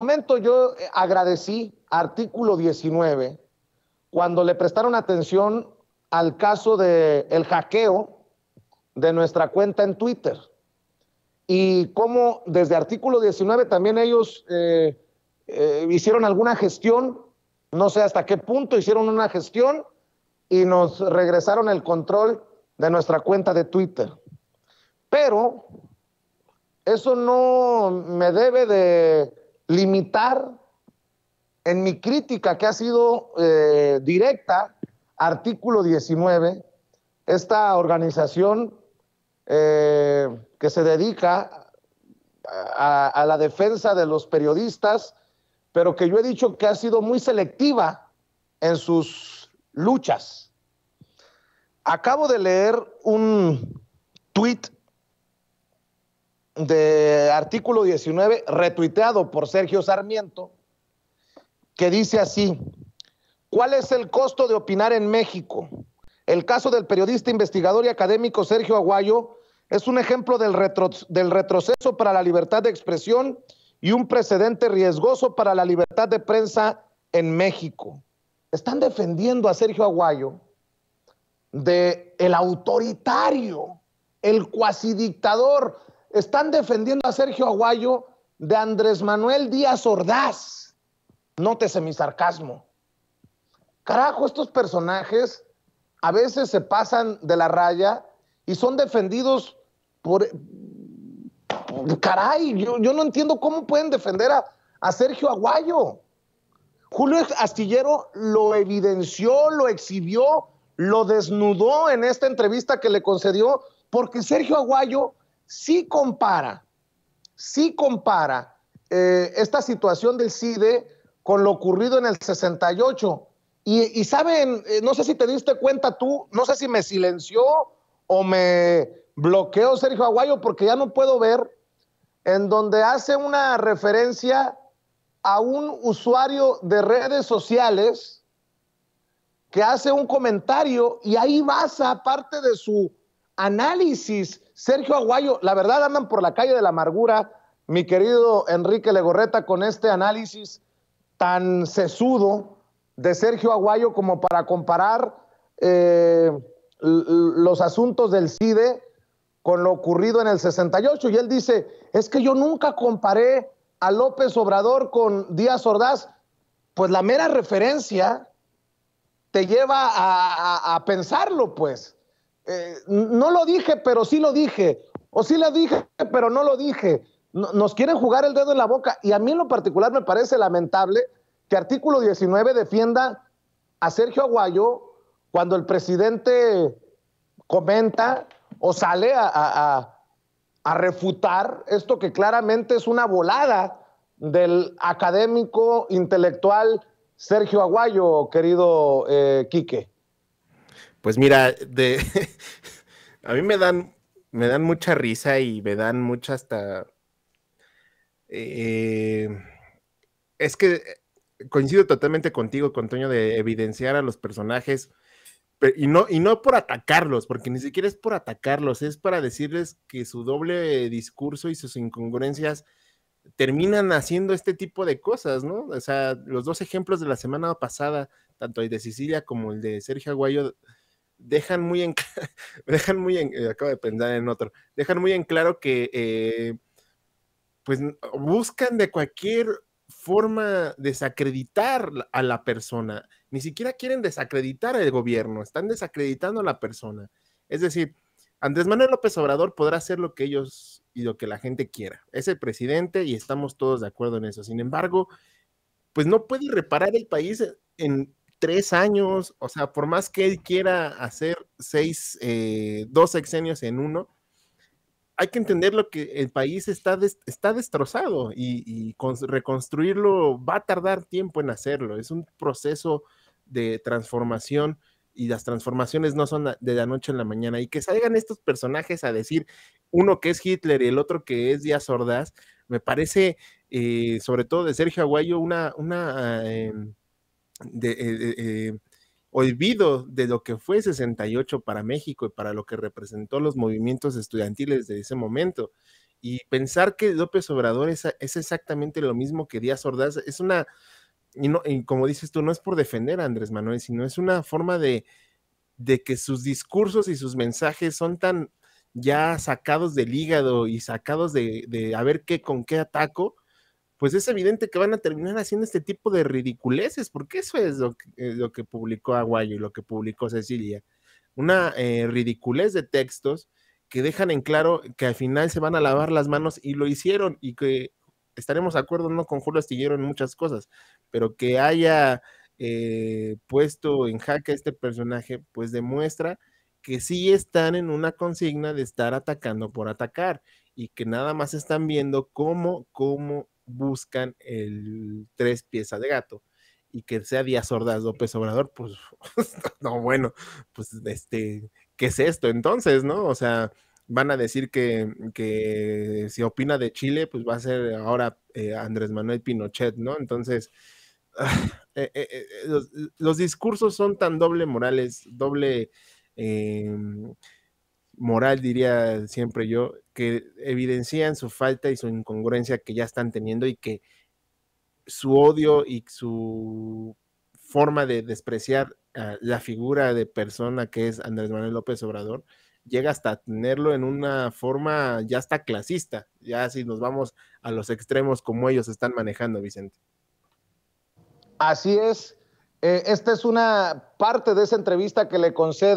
momento yo eh, agradecí artículo 19 cuando le prestaron atención al caso del el hackeo de nuestra cuenta en Twitter y cómo desde artículo 19 también ellos eh, eh, hicieron alguna gestión, no sé hasta qué punto hicieron una gestión y nos regresaron el control de nuestra cuenta de Twitter. Pero eso no me debe de limitar en mi crítica que ha sido eh, directa, artículo 19, esta organización eh, que se dedica a, a, la defensa de los periodistas, pero que yo he dicho que ha sido muy selectiva en sus luchas. Acabo de leer un tuit de artículo 19, retuiteado por Sergio Sarmiento, que dice así, ¿cuál es el costo de opinar en México? El caso del periodista, investigador y académico Sergio Aguayo es un ejemplo del, del retroceso para la libertad de expresión y un precedente riesgoso para la libertad de prensa en México. Están defendiendo a Sergio Aguayo de el autoritario, el cuasi dictador están defendiendo a Sergio Aguayo de Andrés Manuel Díaz Ordaz. Nótese mi sarcasmo. Carajo, estos personajes a veces se pasan de la raya y son defendidos por... Caray, yo, no entiendo cómo pueden defender a Sergio Aguayo. Julio Astillero lo evidenció, lo exhibió, lo desnudó en esta entrevista que le concedió, porque Sergio Aguayo si compara, si compara eh, esta situación del CIDE con lo ocurrido en el 68, y, y, saben, eh, no sé si te diste cuenta tú, no sé si me silenció o me bloqueó Sergio Aguayo porque ya no puedo ver, en donde hace una referencia a un usuario de redes sociales que hace un comentario y ahí a parte de su análisis. Sergio Aguayo, la verdad andan por la calle de la amargura, mi querido Enrique Legorreta, con este análisis tan sesudo de Sergio Aguayo como para comparar eh, los asuntos del CIDE con lo ocurrido en el 68. Y él dice, es que yo nunca comparé a López Obrador con Díaz Ordaz. Pues la mera referencia te lleva a pensarlo, pues. Eh, no lo dije, pero sí lo dije, o sí lo dije, pero no lo dije. nos quieren jugar el dedo en la boca y a mí en lo particular me parece lamentable que artículo 19 defienda a Sergio Aguayo cuando el presidente comenta o sale a, refutar esto que claramente es una volada del académico intelectual Sergio Aguayo, querido eh, Quique. Pues mira, a mí me dan, me dan mucha risa y me dan mucha hasta... Eh, es que coincido totalmente contigo, con de evidenciar a los personajes y, no, y no por atacarlos, porque ni siquiera es por atacarlos, es para decirles que su doble discurso y sus incongruencias terminan haciendo este tipo de cosas, ¿no? O sea, los dos ejemplos de la semana pasada, tanto el de Sicilia como el de Sergio Aguayo, dejan muy en, dejan muy en, eh, de pensar en otro, dejan muy en claro que, eh, pues, buscan de cualquier forma desacreditar a la persona. Ni siquiera quieren desacreditar al gobierno, están desacreditando a la persona. Es decir, Andrés Manuel López Obrador podrá hacer lo que ellos y lo que la gente quiera. Es el presidente y estamos todos de acuerdo en eso. Sin embargo, pues no puede reparar el país en tres años, o sea, por más que él quiera hacer seis, eh, dos sexenios en uno, hay que entender lo que el país está, está destrozado y, reconstruirlo va a tardar tiempo en hacerlo. Es un proceso de transformación y las transformaciones no son de la noche en la mañana. Y que salgan estos personajes a decir uno que es Hitler y el otro que es Díaz Ordaz, me parece, eh, sobre todo de Sergio Aguayo, una, una em, de, eh, eh, olvido de lo que fue 68 para México y para lo que representó los movimientos estudiantiles de ese momento. Y pensar que López Obrador es, exactamente lo mismo que Díaz Ordaz es una, y, como dices tú, no es por defender a Andrés Manuel, sino es una forma de, que sus discursos y sus mensajes son tan ya sacados del hígado y sacados de, de a ver qué, con qué ataco, pues es evidente que van a terminar haciendo este tipo de ridiculeces, porque eso es lo que, publicó Aguayo y lo que publicó Cecilia. Una eh, ridiculez de textos que dejan en claro que al final se van a lavar las manos y lo hicieron y que estaremos de acuerdo no con Julio Astillero en muchas cosas, pero que haya eh, puesto en jaque a este personaje, pues demuestra que sí están en una consigna de estar atacando por atacar y que nada más están viendo cómo, cómo buscan el tres piezas de gato y que sea Díaz Ordaz López Obrador, pues no, bueno, pues este, ¿qué es esto entonces, no? O sea, van a decir que, si opina de Chile, pues va a ser ahora eh, Andrés Manuel Pinochet, ¿no? Entonces, eh, eh, los, discursos son tan doble morales, doble em, moral, diría siempre yo, que evidencian su falta y su incongruencia que ya están teniendo y que su odio y su forma de despreciar la figura de persona que es Andrés Manuel López Obrador llega hasta tenerlo en una forma ya hasta clasista, ya si nos vamos a los extremos como ellos están manejando, Vicente. Así es. Eh, esta es una parte de esa entrevista que le concede.